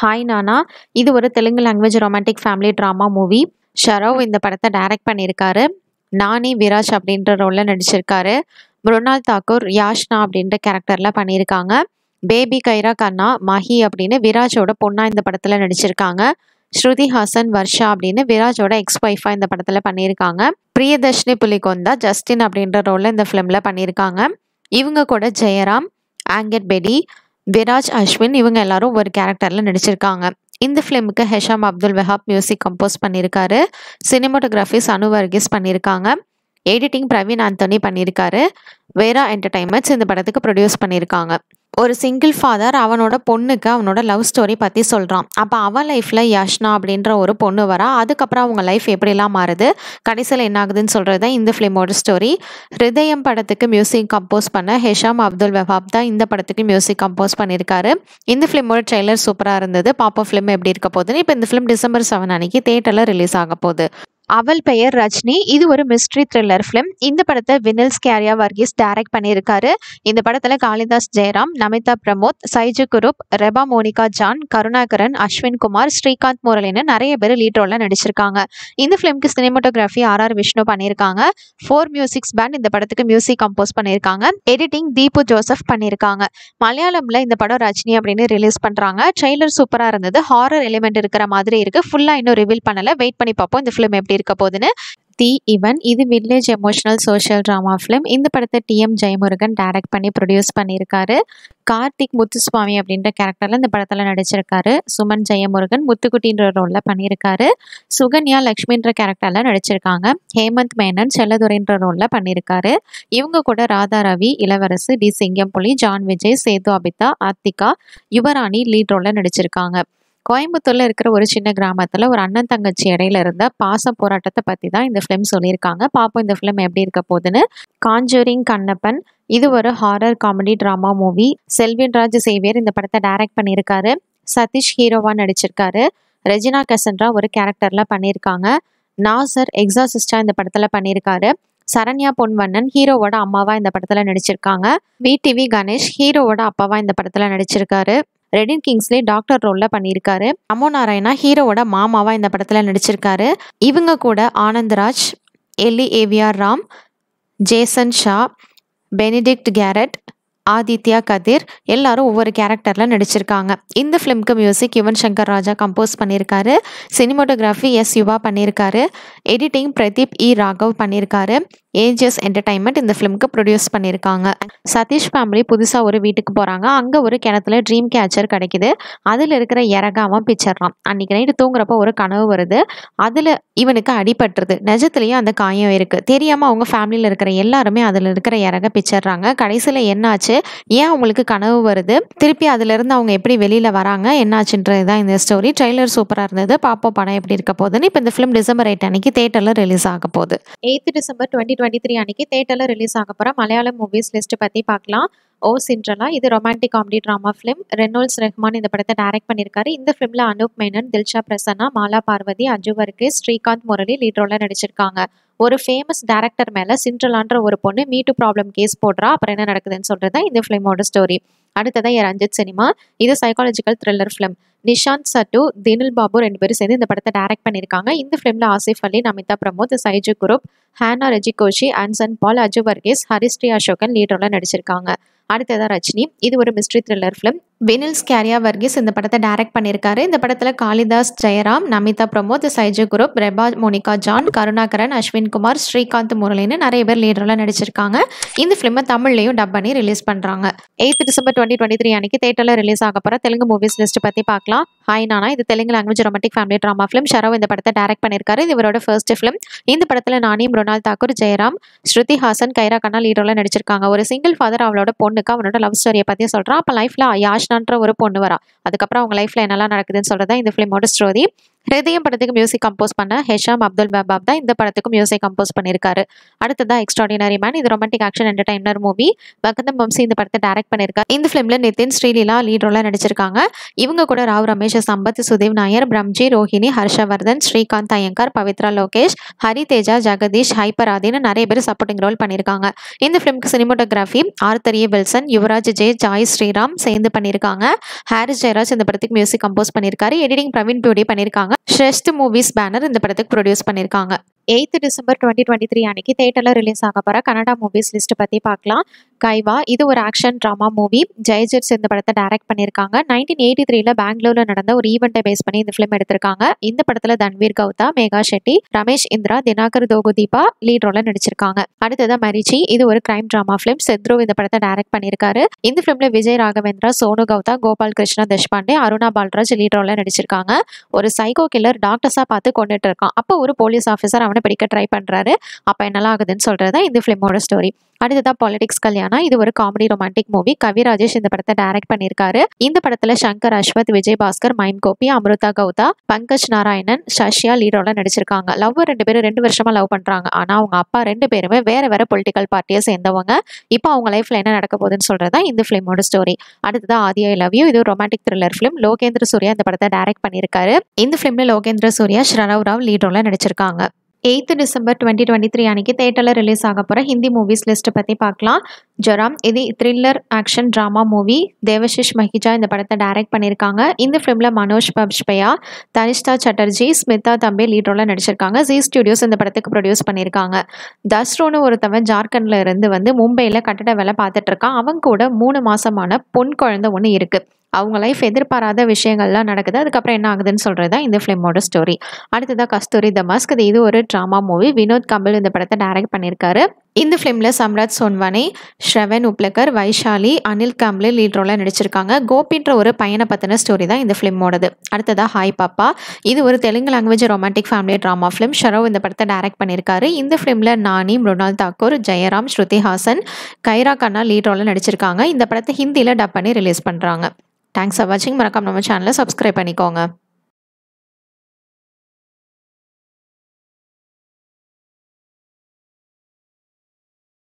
Hi நானா இது ஒரு Telugu language romantic family drama movie ஷரவ் இந்த படத்தை டைரக்ட் பண்ணியிருக்காரு நானி விராஜ் அப்படின்ற ரோலில் நடிச்சிருக்காரு மృణால் தாக்கூர் யாஷ்னா அப்படின்ற கேரக்டரில் பண்ணியிருக்காங்க பேபி கைரா கண்ணா மஹி அப்படின்னு விராஜோட பொண்ணா இந்த படத்தில் நடிச்சிருக்காங்க ஸ்ருதி ஹாசன் வர்ஷா அப்படின்னு விராஜோட எக்ஸ் ஒய்ஃபா இந்த படத்தில் பண்ணியிருக்காங்க பிரியதர்ஷினி புலிகொந்தா ஜஸ்டின் அப்படின்ற ரோலில் இந்த ஃபிலிமில் பண்ணியிருக்காங்க இவங்க கூட ஜெயராம் ஆங்கட் பெடி விராஜ் அஸ்வின் இவங்க எல்லாரும் ஒரு கேரக்டரில் நடிச்சிருக்காங்க இந்த ஃபிலிமுக்கு ஹெஷாம் அப்துல் வெஹாப் மியூசிக் கம்போஸ் பண்ணியிருக்காரு சினிமோட்டோகிராஃபி சனு வர்கீஸ் பண்ணியிருக்காங்க எடிட்டிங் பிரவீன் ஆந்தோனி பண்ணியிருக்காரு வேரா என்டர்டைன்மெண்ட்ஸ் இந்த படத்துக்கு ப்ரொடியூஸ் பண்ணியிருக்காங்க ஒரு சிங்கிள் ஃபாதர் அவனோட பொண்ணுக்கு அவனோட லவ் ஸ்டோரி பற்றி சொல்கிறான் அப்போ அவன் லைஃப்பில் யஷ்னா அப்படின்ற ஒரு பொண்ணு வரா அதுக்கப்புறம் அவங்க லைஃப் எப்படிலாம் மாறுது கடைசியில் என்ன ஆகுதுன்னு சொல்கிறது தான் இந்த ஃபிலிமோட ஸ்டோரி ஹிருதயம் படத்துக்கு மியூசிக் கம்போஸ் பண்ண ஹெஷாம் அப்துல் வஹாப் தான் இந்த படத்துக்கு மியூசிக் கம்போஸ் பண்ணியிருக்காரு இந்த ஃபிலிமோட ட்ரெய்லர் சூப்பராக இருந்தது பாப்பா ஃபிலிம் எப்படி இருக்க போகுதுன்னு இப்போ இந்த ஃபிலிம் டிசம்பர் செவன் அன்னைக்கு தேட்டரில் ரிலீஸ் ஆக போகுது அவள் பெயர் ரஜினி இது ஒரு மிஸ்ட்ரி த்ரில்லர் ஃபிலிம் இந்த படத்தை வினில்ஸ் கேரியா வர்கீஸ் டைரக்ட் பண்ணியிருக்காரு இந்த படத்தில் காளிதாஸ் ஜெயராம் நமிதா பிரமோத் சைஜு குரூப் ரெபா மோனிகா ஜான் கருணாகரன் அஸ்வின் குமார் ஸ்ரீகாந்த் முரளின்னு நிறைய பேர் லீட் ரோலில் நடிச்சிருக்காங்க இந்த ஃபிலிம்க்கு சினிமோட்டோகிராஃபி ஆர் ஆர் விஷ்ணு பண்ணியிருக்காங்க ஃபோர் மியூசிக்ஸ் பேண்ட் இந்த படத்துக்கு மியூசிக் கம்போஸ் பண்ணியிருக்காங்க எடிட்டிங் தீபு ஜோசப் பண்ணியிருக்காங்க மலையாளமில் இந்த படம் ரஜினி அப்படின்னு ரிலீஸ் பண்ணுறாங்க ட்ரெய்லர் சூப்பராக இருந்தது ஹாரர் எலிமெண்ட் இருக்கிற மாதிரி இருக்குது ஃபுல்லாக இன்னும் ரிவீல் பண்ணலை வெயிட் பண்ணி பார்ப்போம் இந்த ஃபிலிம் எப்படி இருக்க போகுதுன்னு தி இவன் இது village emotional social drama film இந்த படத்தை டிஎம் ஜெயமுருகன் டைரக்ட் பண்ணி ப்ரொடியூஸ் பண்ணியிருக்காரு கார்த்திக் முத்துசுவாமி அப்படின்ற கேரக்டரில் இந்த படத்தில் நடிச்சிருக்காரு சுமன் ஜெயமுருகன் முத்துக்குட்டின்ற ரோலில் பண்ணியிருக்காரு சுகன்யா லக்ஷ்மின்ற கேரக்டரில் நடிச்சிருக்காங்க ஹேமந்த் மேனன் செல்லதுரைன்ற ரோலில் பண்ணியிருக்காரு இவங்க கூட ராதா ரவி இளவரசு டி சிங்கம்புலி ஜான் விஜய் சேது அபிதா ஆர்த்திகா யுவராணி லீட் ரோலில் நடிச்சிருக்காங்க கோயம்புத்தூரில் இருக்கிற ஒரு சின்ன கிராமத்தில் ஒரு அண்ணன் தங்கச்சி இடையில இருந்த பாச போராட்டத்தை பற்றி தான் இந்த ஃபிலிம் சொல்லியிருக்காங்க பார்ப்போம் இந்த ஃபிலிம் எப்படி இருக்க போதுன்னு காஞ்சூரிங் கண்ணப்பன் இது ஒரு horror comedy drama movie Selvinraj Xavier இந்த படத்தை டைரக்ட் பண்ணியிருக்காரு சதீஷ் ஹீரோவாக நடிச்சிருக்காரு ரெஜினா கசன்ரா ஒரு கேரக்டரில் பண்ணியிருக்காங்க நாசர் எக்ஸாசிஸ்டா இந்த படத்தில் பண்ணியிருக்காரு சரண்யா பொன்வண்ணன் ஹீரோவோட அம்மாவா இந்த படத்தில் நடிச்சிருக்காங்க வி டிவி கணேஷ் ஹீரோவோட அப்பாவா இந்த படத்தில் நடிச்சிருக்காரு ரெடின் கிங்ஸ்லேயே டாக்டர் ரோலில் பண்ணியிருக்காரு அம்மோ நாராயணா ஹீரோவோட மாமாவாக இந்த படத்தில் நடிச்சிருக்காரு இவங்க கூட Anandraj Elli AvrRam Jason Shah Benedict Garrett Aditya Kathir எல்லாரும் ஒவ்வொரு கேரக்டரில் நடிச்சிருக்காங்க இந்த ஃபிலிம்க்கு மியூசிக் யுவன் சங்கர் ராஜா கம்போஸ் பண்ணியிருக்காரு சினிமோட்டோகிராஃபி எஸ் யுவா பண்ணியிருக்காரு editing Pradeep E e. Raghav பண்ணியிருக்காரு ஏஜஸ் என்டர்டைன்மெண்ட் இந்த ஃபிலிம்க்கு ப்ரொடியூஸ் பண்ணியிருக்காங்க சதீஷ் ஃபேமிலி புதுசாக ஒரு வீட்டுக்கு போகிறாங்க அங்கே ஒரு கிணத்துல ட்ரீம் கேச்சர் கிடைக்குது அதில் இருக்கிற இறகாமல் பிச்சர்லாம் அன்றைக்கி நைட்டு தூங்குறப்போ ஒரு கனவு வருது அதில் இவனுக்கு அடிபட்டுருது நிஜத்துலேயும் அந்த காயம் இருக்குது தெரியாமல் அவங்க ஃபேமிலியில் இருக்கிற எல்லாருமே அதில் இருக்கிற இறக பிச்சர்றாங்க கடைசியில் என்னாச்சு ஏன் அவங்களுக்கு கனவு வருது திருப்பி அதுலேருந்து அவங்க எப்படி வெளியில் வராங்க என்னாச்சுன்றது தான் இந்த ஸ்டோரி ட்ரெய்லர் சூப்பராக இருந்தது பாப்போம் படம் எப்படி இருக்க போகுதுன்னு இப்போ இந்த ஃபிலிம் டிசம்பர் எயிட் அன்னைக்கு தேட்டரில் ரிலீஸ் ஆக போகுது eight December twenty twenty three அன்னைக்கு தேட்டரில் ரிலீஸ் ஆக போகிற மலையாள மூவிஸ் லிஸ்ட் பற்றி பார்க்கலாம் ஓ சிண்ட்ரலா இது romantic comedy drama film Reynolds Rahman இந்த படத்தை டைரக்ட் பண்ணியிருக்காரு இந்த ஃபிலிமில் அனூப் மேனன் தில்ஷா பிரசன்னா மாலா பார்வதி அஜு வர்கே ஸ்ரீகாந்த் முரளி லீட் ரோலில் நடிச்சிருக்காங்க ஒரு ஃபேமஸ் டேரக்டர் மேலே சிண்ட்ரலான்ற ஒரு பொண்ணு மீட்டு ப்ராப்ளம் கேஸ் போடுறா அப்புறம் என்ன நடக்குதுன்னு சொல்கிறது இந்த ஃபிலிமோட ஸ்டோரி அடுத்ததான் என் ரஞ்சித் சினிமா இது psychological thriller film Nishanth Sattu தினில் பாபு ரெண்டு பேரும் சேர்ந்து இந்த படத்தை டைரக்ட் பண்ணியிருக்காங்க இந்த ஃபிலிமில் ஆசிஃப் அலி நமிதா பிரமோத் சைஜு குரூப் ஹேனா ரஜிகோஷி கோஷி அன்சன் பால் அஜு வர்கேஸ் ஹரிஸ்ரீ அசோகன் லீட் நடிச்சிருக்காங்க அடுத்ததான் ரஜினி இது ஒரு mystery thriller film Vinil Scariah Varghese இந்த படத்தை டைரக்ட் பண்ணியிருக்காரு இந்த படத்தில் காளிதாஸ் ஜெயராம் நமிதா பிரமோத் சைஜு குரூப் பிரபா மோனிகா ஜான் கருணாகரன் அஸ்வின் குமார் ஸ்ரீகாந்த் முரளின்னு நிறைய பேர் லீடரெலாம் நடிச்சிருக்காங்க இந்த ஃபிலிமை தமிழ்லையும் டப் பண்ணி ரிலீஸ் பண்ணுறாங்க eight December twenty twenty three அன்னைக்கு தேட்டரில் ரிலீஸ் ஆக போகிற தெலுங்கு மூவிஸ் லிஸ்ட் பற்றி பார்க்கலாம் ஹாய் நானா இது Telugu language romantic family drama film Shouryuv இந்த படத்தை டைரக்ட் பண்ணியிருக்காரு இது இவரோட ஃபர்ஸ்ட் ஃபிலிம் இந்த படத்தில் நானே மೃಣால் தாக்கூர் ஜெயராம் ஸ்ருதி ஹாசன் கைரா கண்ணா லீடரில் நடிச்சிருக்காங்க ஒரு சிங்கிள் ஃபாதர் அவளோட பொண்ணுக்கு அவனோட லவ் ஸ்டோரியை பற்றி சொல்கிறான் அப்போ லைஃப்பில் யாஷ் கிருஷ்ணான்ற ஒரு பொண்ணு வரா அதுக்கப்புறம் அவங்க லைஃப்ல என்னெல்லாம் நடக்குதுன்னு சொல்றதா இந்த பிலிமோட ஸ்டோரி ஹிருதயம் படத்துக்கு மியூசிக் கம்போஸ் பண்ண ஹெஷாம் அப்துல் பாபாப் தான் இந்த படத்துக்கு மியூசிக் கம்போஸ் பண்ணியிருக்காரு அடுத்ததான் எக்ஸ்ட்ராடினரி மேன் இது romantic action entertainer movie Vakkantham Vamsi இந்த படத்தை டைரக்ட் பண்ணியிருக்காரு இந்த ஃபிலிமில் நிதின் ஸ்ரீலீலா லீட் ரோலாக நடிச்சிருக்காங்க இவங்க கூட ராவ் ரமேஷ் சம்பத் சுதேவ் நாயர் பிரம்ஜி ரோஹிணி ஹர்ஷவர்தன் ஸ்ரீகாந்த் ஐயங்கார் பவித்ரா லோகேஷ் ஹரி தேஜா ஜெகதீஷ் ஹைப்பர் ஆதின்னு நிறைய பேர் சப்போர்ட்டிங் ரோல் பண்ணியிருக்காங்க இந்த ஃபிலிம்க்கு cinematography Arthur A Wilson Yuvaraj J Joy Sriram சேர்ந்து பண்ணியிருக்காங்க ஹாரிஸ் ஜெயராஜ் இந்த படத்துக்கு மியூசிக் கம்போஸ் பண்ணியிருக்காரு எடிட்டிங் பிரவீன் பியூடி பண்ணியிருக்காங்க ஸ்ரெஷ்ட் மூவிஸ் பேனர் இந்த படத்துக்கு ப்ரொடியூஸ் பண்ணியிருக்காங்க eight December twenty twenty three அன்னைக்கு தேட்டரில் ரிலீஸ் ஆக போகிற கனடா மூவிஸ் லிஸ்ட் பற்றி பார்க்கலாம் கைவா இது ஒரு ஆக்ஷன் ட்ராமா மூவி ஜெயஜிர்ஸ் இந்த படத்தை டைரக்ட் பண்ணியிருக்காங்க நைன்டீன் எயிட்டி த்ரீல பெங்களூரில் நடந்த ஒரு ஈவெண்ட்டை பேஸ் பண்ணி இந்த ஃபிலிம் எடுத்திருக்காங்க இந்த படத்தில் தன்வீர் கௌதா மேகா ஷெட்டி ரமேஷ் இந்திரா தினாகர் தோகுதீபா லீட் ரோலில் நடிச்சிருக்காங்க அடுத்தது மரிச்சி இது ஒரு கிரைம் ட்ராமா ஃபிலிம் செத்ரு இந்த படத்தை டைரக்ட் பண்ணியிருக்காரு இந்த ஃபிலிம்ல விஜய் ராகவேந்திரா சோனு கௌதா கோபால் கிருஷ்ணா தேஷ்பாண்டே அருணா பால்ராஜ் லீட் ரோலில் நடிச்சிருக்காங்க ஒரு சைகோ கில்லர் டாக்டர்ஸா பார்த்து கொண்டுட்டு இருக்கான் அப்போ ஒரு போலீஸ் ஆஃபீஸர் அவனை படிக்க ட்ரை பண்ணுறாரு அப்போ என்னெல்லாம் ஆகுதுன்னு சொல்கிறதா இந்த ஃபிலிமோட ஸ்டோரி அடுத்ததான் பாலிடிக்ஸ் கல்யாணம் இது ஒரு comedy romantic movie Kavi Rajesh இந்த படத்தை டைரக்ட் பண்ணியிருக்காரு இந்த படத்தில் சங்கர் அஸ்வத் விஜய் பாஸ்கர் மைன் கோபி அமிர்தா கௌதா பங்கஜ் நாராயணன் சஷியா லீடரோட நடிச்சிருக்காங்க லவ் ரெண்டு பேரும் ரெண்டு வருஷமா லவ் பண்ணுறாங்க ஆனால் அவங்க அப்பா ரெண்டு பேருமே வேற வேற பொலிட்டிக்கல் பார்ட்டியை சேர்ந்தவங்க இப்போ அவங்க லைஃப்பில் என்ன நடக்க போகுதுன்னு சொல்கிறதா இந்த ஃபிலிமோட ஸ்டோரி அடுத்ததாக ஆதியா லவ் யூ இது ஒரு romantic thriller film Lokendra Surya இந்த படத்தை டைரக்ட் பண்ணியிருக்காரு இந்த ஃபிலிமில் லோகேந்திர சூர்யா ஸ்ரனவ் ராவ் லீடோட நடிச்சிருக்காங்க eight December twenty twenty three அன்றைக்கி தேட்டரில் ரிலீஸ் ஆக போகிற ஹிந்தி மூவிஸ் லிஸ்ட்டை பற்றி பார்க்கலாம் ஜொராம் இது thriller action drama movie Devashish Makhija இந்த படத்தை டைரக்ட் பண்ணியிருக்காங்க இந்த ஃபிலிமில் மனோஜ் பப்ஷ்பயா தனிஷ்தா சட்டர்ஜி ஸ்மிதா தம்பி லீட் நடிச்சிருக்காங்க ஜி ஸ்டுடியோஸ் இந்த படத்துக்கு ப்ரொடியூஸ் பண்ணியிருக்காங்க தஸ்ரோன்னு ஒருத்தவன் ஜார்க்கண்டில் இருந்து வந்து மும்பையில் கட்டட வேலை பார்த்துட்ருக்கான் அவங்க கூட மூணு மாதமான பொன் குழந்தை ஒன்று இருக்குது அவங்க லைஃப் எதிர்பாராத விஷயங்கள்லாம் நடக்குது அதுக்கப்புறம் என்ன ஆகுதுன்னு சொல்கிறது தான் இந்த ஃபிலிமோட ஸ்டோரி அடுத்ததாக கஸ்தூரி த மஸ்க் இது ஒரு ட்ராமா மூவி வினோத் கம்பல் இந்த படத்தை டைரக்ட் பண்ணியிருக்காரு இந்த ஃபிலிமில் சம்ராஜ் சோன்வானே ஸ்ரவன் உப்ளக்கர் வைஷாலி அனில் காம்லே லீட் ரோலாக நடிச்சிருக்காங்க கோபின்ற ஒரு பையனை பற்றின ஸ்டோரி தான் இந்த ஃபிலிமோடது அடுத்ததாக ஹாய் பாப்பா இது ஒரு Telugu language romantic family drama film Shouryuv இந்த படத்தை டைரக்ட் பண்ணியிருக்காரு இந்த ஃபிலிமில் நானி மிருனால் தாக்கூர் ஜெயராம் ஸ்ருதி ஹாசன் கைரா கண்ணா லீட் ரோலில் நடிச்சிருக்காங்க இந்த படத்தை ஹிந்தியில் டப் பண்ணி ரிலீஸ் பண்ணுறாங்க தேங்க்ஸ் ஃபார் வாட்சிங் மறக்காம நம்ம சேனலை சப்ஸ்கிரைப் பண்ணிக்கோங்க